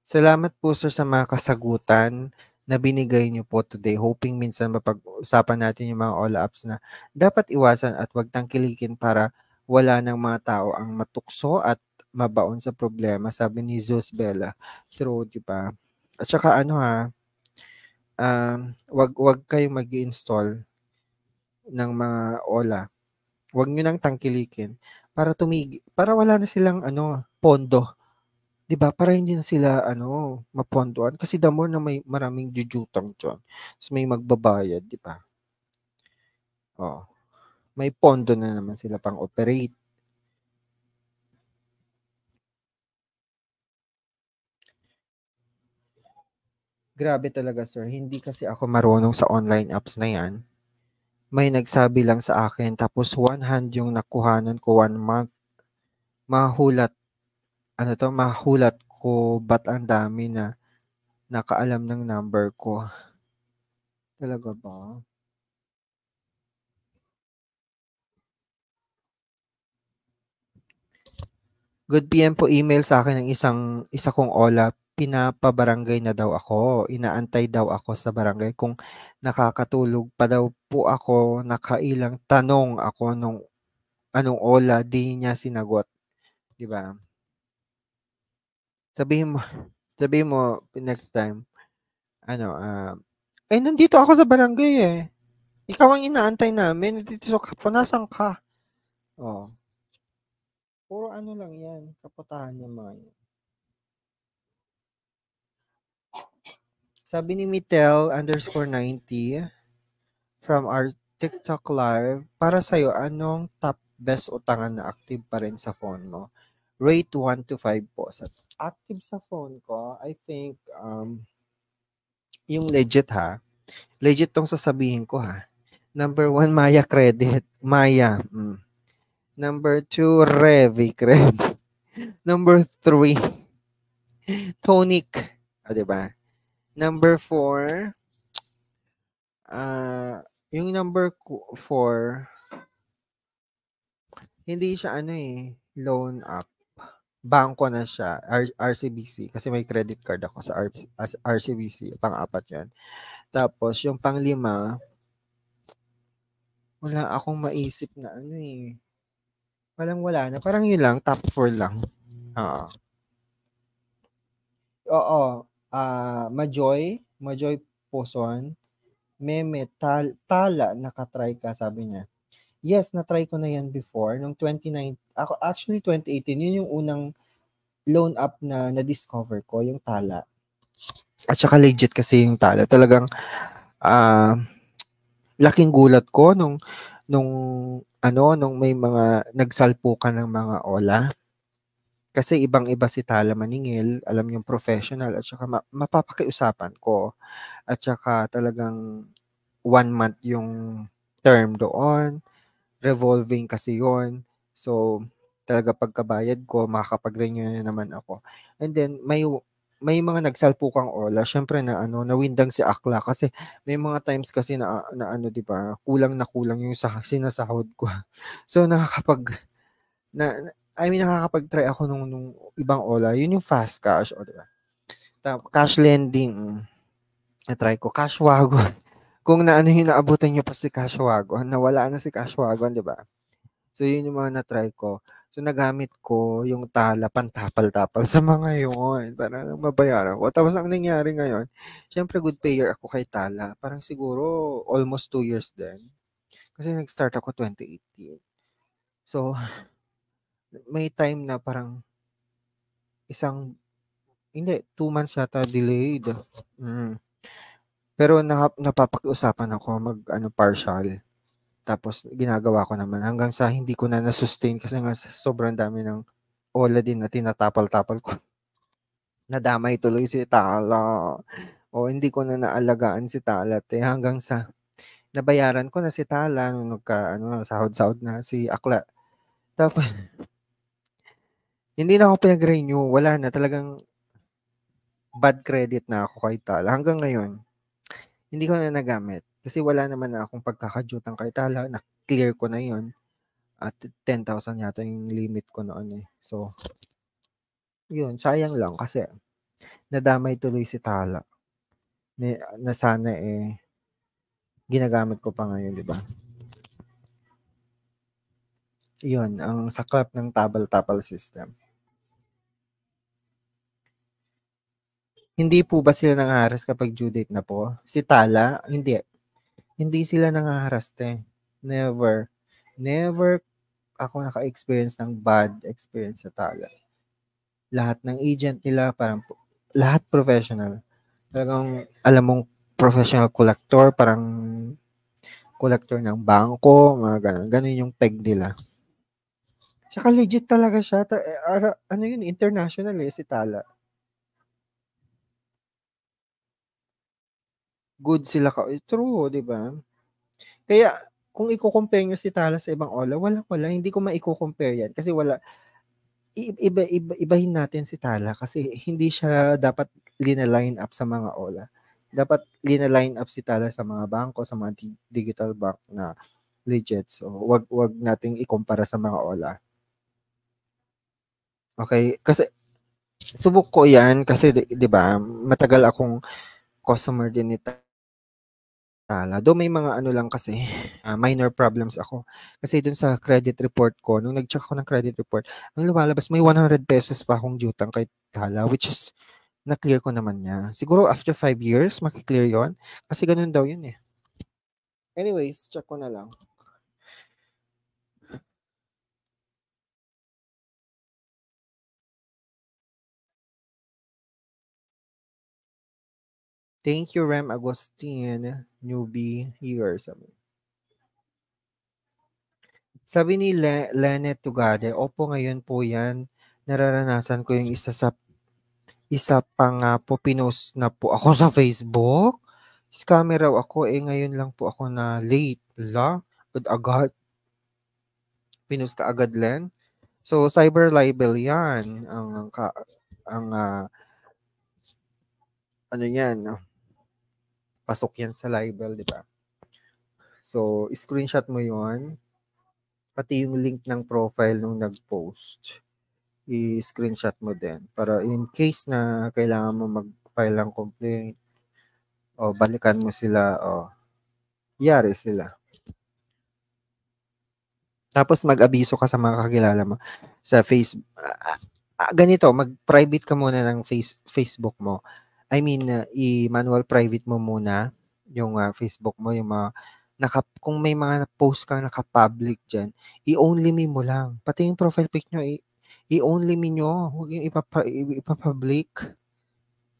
Salamat po sir sa mga kasagutan na binigay niyo po today. Hoping minsan mapag-usapan natin yung mga all apps na dapat iwasan at huwag tangkilikin para wala ng mga tao ang matukso at mabaon sa problema, sabi ni Zeus Bella. True, di ba? At saka ano ha, um, wag wag kayong mag install ng mga ola. Wag niyo nang tangkilikin para tumig para wala na silang ano pondo 'di ba? Para hindi na sila ano, mapondoan kasi the more na may maraming jujutang diyan, so may magbabayad, 'di ba? Oh. May pondo na naman sila pang operate. Grabe talaga, sir. Hindi kasi ako marunong sa online apps na 'yan. May nagsabi lang sa akin tapos one hand yung nakuhanan ko one month. Mahulat ano to, mahulat ko ba't ang dami na nakaalam ng number ko. Talaga ba? Good PM po email sa akin ng isang isa kong ola. Pinapabarangay na daw ako. Inaantay daw ako sa barangay. Kung nakakatulog pa daw po ako, nakailang tanong ako nung anong ola, di niya sinagot. 'Di ba? Sabihin mo, sabihin mo next time, ano, uh, eh, nandito ako sa barangay eh. Ikaw ang inaantay namin. Natitisok sa po. Nasaan ka? Oh. Puro ano lang yan. Kaputahan niya mga yan. Sabi ni Mitel underscore 90 from our TikTok live, para sa'yo, anong top best utangan na active pa rin sa phone mo? rate 1 to 5 po. Sa active sa phone ko, I think, um, yung legit ha, legit tong sasabihin ko ha. Number 1, Maya Credit. Maya. Mm. Number 2, Revy Credit. Number 3, Tonic. O, oh, ah, diba? Number 4, uh, ah, yung number 4, hindi siya ano eh, loan app bangko na siya, R- RCBC, kasi may credit card ako sa R- RCBC, pang-apat yan. Tapos, yung pang-lima, wala akong maisip na ano eh. Walang wala na. Parang yun lang, top 4 lang. Oo. Oo. Uh, Majoy, Majoy Poson, Meme, tal- Tala, nakatry ka, sabi niya yes, na-try ko na yan before, nung 29, ako, actually 2018, yun yung unang loan up na na-discover ko, yung tala. At saka legit kasi yung tala. Talagang, uh, laking gulat ko nung, nung, ano, nung may mga, nagsalpo ka ng mga ola. Kasi ibang-iba si Tala Maningil, alam yung professional, at saka ma- mapapakiusapan ko. At saka talagang one month yung term doon revolving kasi yon So, talaga pagkabayad ko, makakapag-renew na naman ako. And then, may may mga nagsalpo kang ola, syempre na ano, nawindang si Akla kasi may mga times kasi na, na ano, 'di ba? Kulang na kulang yung sa, sinasahod ko. So nakakapag na I mean nakakapag-try ako nung, nung ibang ola. Yun yung fast cash, o, 'di ba? Cash lending. Mm. Na-try ko cash wago. kung naano yung naabutan nyo pa si Cash Wagon, nawala na si Cash Wagon, di ba? So, yun yung mga na-try ko. So, nagamit ko yung tala, pantapal-tapal sa mga yun. Para mabayaran ko. Tapos, ang nangyari ngayon, syempre, good payer ako kay tala. Parang siguro, almost two years din. Kasi nag-start ako 2018. So, may time na parang isang, hindi, two months yata delayed. Mm. Pero na, napapag-usapan ako mag ano partial. Tapos ginagawa ko naman hanggang sa hindi ko na na-sustain kasi nga sobrang dami ng ola din na tinatapal-tapal ko. Nadamay tuloy si Tala. O hindi ko na naalagaan si Tala. Eh, hanggang sa nabayaran ko na si Tala nung nagka ano, sahod-sahod na si Akla. Tapos hindi na ako pinag-renew. Wala na. Talagang bad credit na ako kay Tala. Hanggang ngayon, hindi ko na nagamit. Kasi wala naman na akong pagkakadyutang kay Tala. Na-clear ko na yon At 10,000 yata yung limit ko noon eh. So, yun. Sayang lang kasi nadamay tuloy si Tala. Na, na sana eh ginagamit ko pa ngayon, di ba? Yun, ang saklap ng tabal-tabal system. Hindi po ba sila nangaharas kapag due date na po? Si Tala, hindi. Hindi sila nangaharas, te. Never. Never ako naka-experience ng bad experience sa Tala. Lahat ng agent nila, parang lahat professional. Talagang alam mong professional collector, parang collector ng bangko, mga ganun. Ganun yung peg nila. Tsaka legit talaga siya. Ta- eh, ano yun, international eh, si Tala good sila ka. Eh, true, 'di ba? Kaya kung i-compare niyo si Tala sa ibang Ola, wala wala hindi ko maiko-compare yan kasi wala iba, iba ibahin natin si Tala kasi hindi siya dapat lina-line up sa mga Ola. Dapat lina-line up si Tala sa mga bangko, sa mga digital bank na legit. So, wag wag nating ikumpara sa mga Ola. Okay, kasi subok ko 'yan kasi 'di ba, matagal akong customer din ni tala. Ah, Though may mga ano lang kasi, uh, minor problems ako. Kasi dun sa credit report ko, nung nag-check ako ng credit report, ang lumalabas may 100 pesos pa akong jutang kay tala, which is na-clear ko naman niya. Siguro after 5 years, makiklear yon Kasi ganun daw yun eh. Anyways, check ko na lang. Thank you, Rem Agustin, newbie year. Sabi. Sabi ni Le- Lenet Tugade, opo ngayon po yan, nararanasan ko yung isa sa isa pa nga po pinost na po ako sa Facebook. Scammer raw ako, eh ngayon lang po ako na late. La, at agad. Pinost ka agad, Len. So, cyber libel yan. Ang, ang, ang uh, ano yan, no? pasok yan sa libel, di ba? So, screenshot mo yon Pati yung link ng profile nung nag-post, i-screenshot mo din. Para in case na kailangan mo mag-file ng complaint, o balikan mo sila, o yari sila. Tapos mag-abiso ka sa mga kakilala mo sa Facebook. Ah, ah, ah, ganito, mag-private ka muna ng face, Facebook mo I mean, uh, i-manual private mo muna yung uh, Facebook mo, yung mga naka, kung may mga post ka naka-public diyan, i-only me mo lang. Pati yung profile pic nyo, i- only me nyo. Huwag yung ipapa, ipapublic.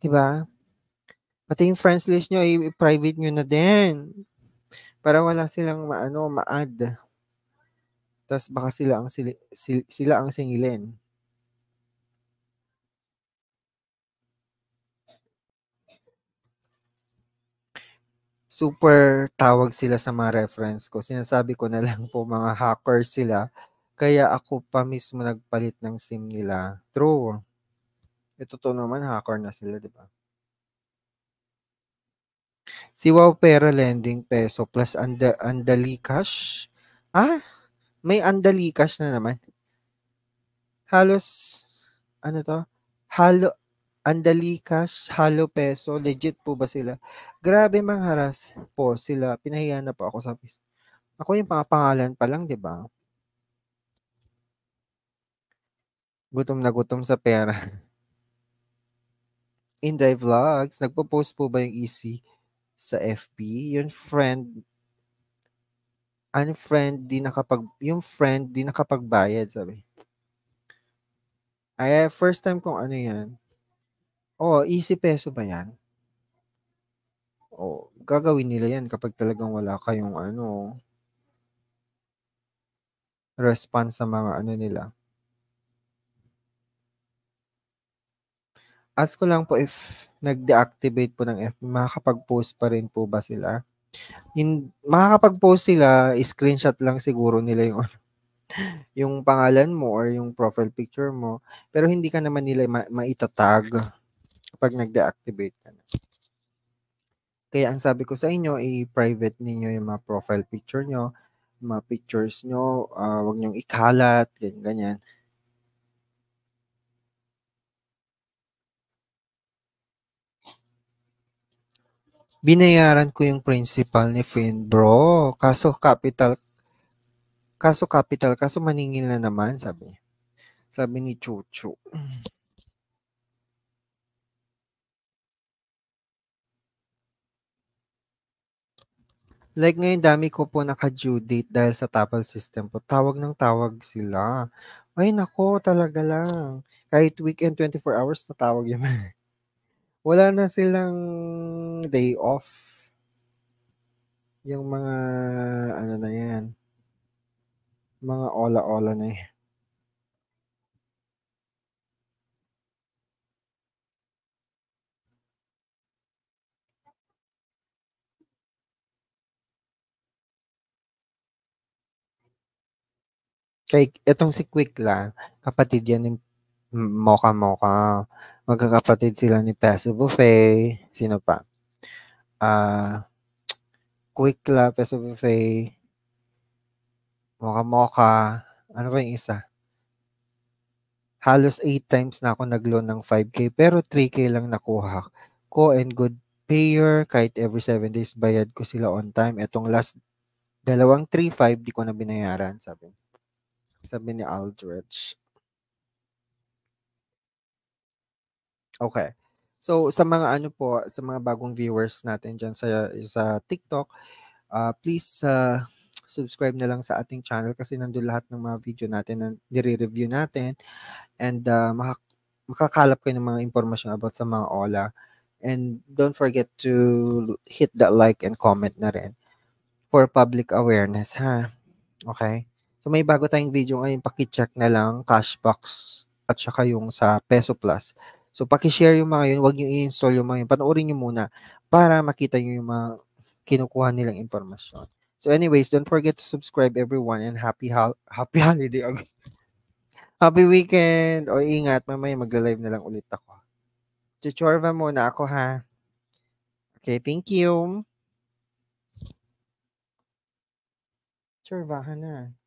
Diba? Pati yung friends list nyo, i-private nyo na din. Para wala silang maano, ma-add. Tapos baka sila ang, sili, sila ang singilin. super tawag sila sa mga reference ko. Sinasabi ko na lang po mga hacker sila. Kaya ako pa mismo nagpalit ng SIM nila. True. Ito eh, to naman, hacker na sila, di ba? Si Wow Pera Lending Peso plus and Andali Cash. Ah, may Andali Cash na naman. Halos, ano to? Halo, Andali Cash, Halo Peso, legit po ba sila? Grabe mang haras po sila. Pinahiya na po ako sa Facebook. Ako yung pangalan pa lang, di ba? Gutom na gutom sa pera. Inday Vlogs, nagpo-post po ba yung EC sa FB? Yung friend, unfriend ano, di nakapag, yung friend di nakapagbayad, sabi. Ay, first time kong ano yan Oh, easy peso ba 'yan? Oh, gagawin nila 'yan kapag talagang wala kayong ano response sa mga ano nila. Ask ko lang po if nag-deactivate po ng FB, makakapag-post pa rin po ba sila? In, makakapag-post sila, screenshot lang siguro nila yung ano yung pangalan mo or yung profile picture mo pero hindi ka naman nila ma- maitatag pag nag-deactivate ka na. Kaya ang sabi ko sa inyo, i-private ninyo yung mga profile picture nyo, mga pictures nyo, uh, ah, wag nyong ikalat, ganyan, ganyan. Binayaran ko yung principal ni Finn, bro. kaso capital, kaso capital, kaso maningil na naman, sabi Sabi ni Chuchu. Like ngayon, dami ko po naka-due date dahil sa tapal system po. Tawag ng tawag sila. Ay, nako, talaga lang. Kahit weekend, 24 hours, tatawag yung Wala na silang day off. Yung mga, ano na yan, mga ola-ola na yan. Fake. Itong si Quick lang, kapatid yan ni Moka Moka. Magkakapatid sila ni Peso Buffet. Sino pa? Ah, uh, Quick La, Peso Buffet, Moka Moka. Ano ba yung isa? Halos 8 times na ako nagloan ng 5K pero 3K lang nakuha ko and good payer kahit every 7 days bayad ko sila on time. Etong last dalawang 3-5 di ko na binayaran, sabi niya. Sabi ni Aldrich. Okay. So sa mga ano po, sa mga bagong viewers natin diyan sa sa TikTok, uh, please uh, subscribe na lang sa ating channel kasi nandoon lahat ng mga video natin na nire-review natin and uh, ah, makak- makakalap kayo ng mga impormasyon about sa mga OLA. And don't forget to hit that like and comment na rin for public awareness, ha? Okay? So may bago tayong video ngayon, paki-check na lang cashbox at saka yung sa Peso Plus. So paki-share yung mga yun, wag niyo i-install yung mga yun. Panoorin niyo muna para makita niyo yung mga kinukuha nilang impormasyon. So anyways, don't forget to subscribe everyone and happy hol happy holiday. happy weekend. O ingat, mamaya magla-live na lang ulit ako. Chichorva muna ako ha. Okay, thank you. Chorvahan na.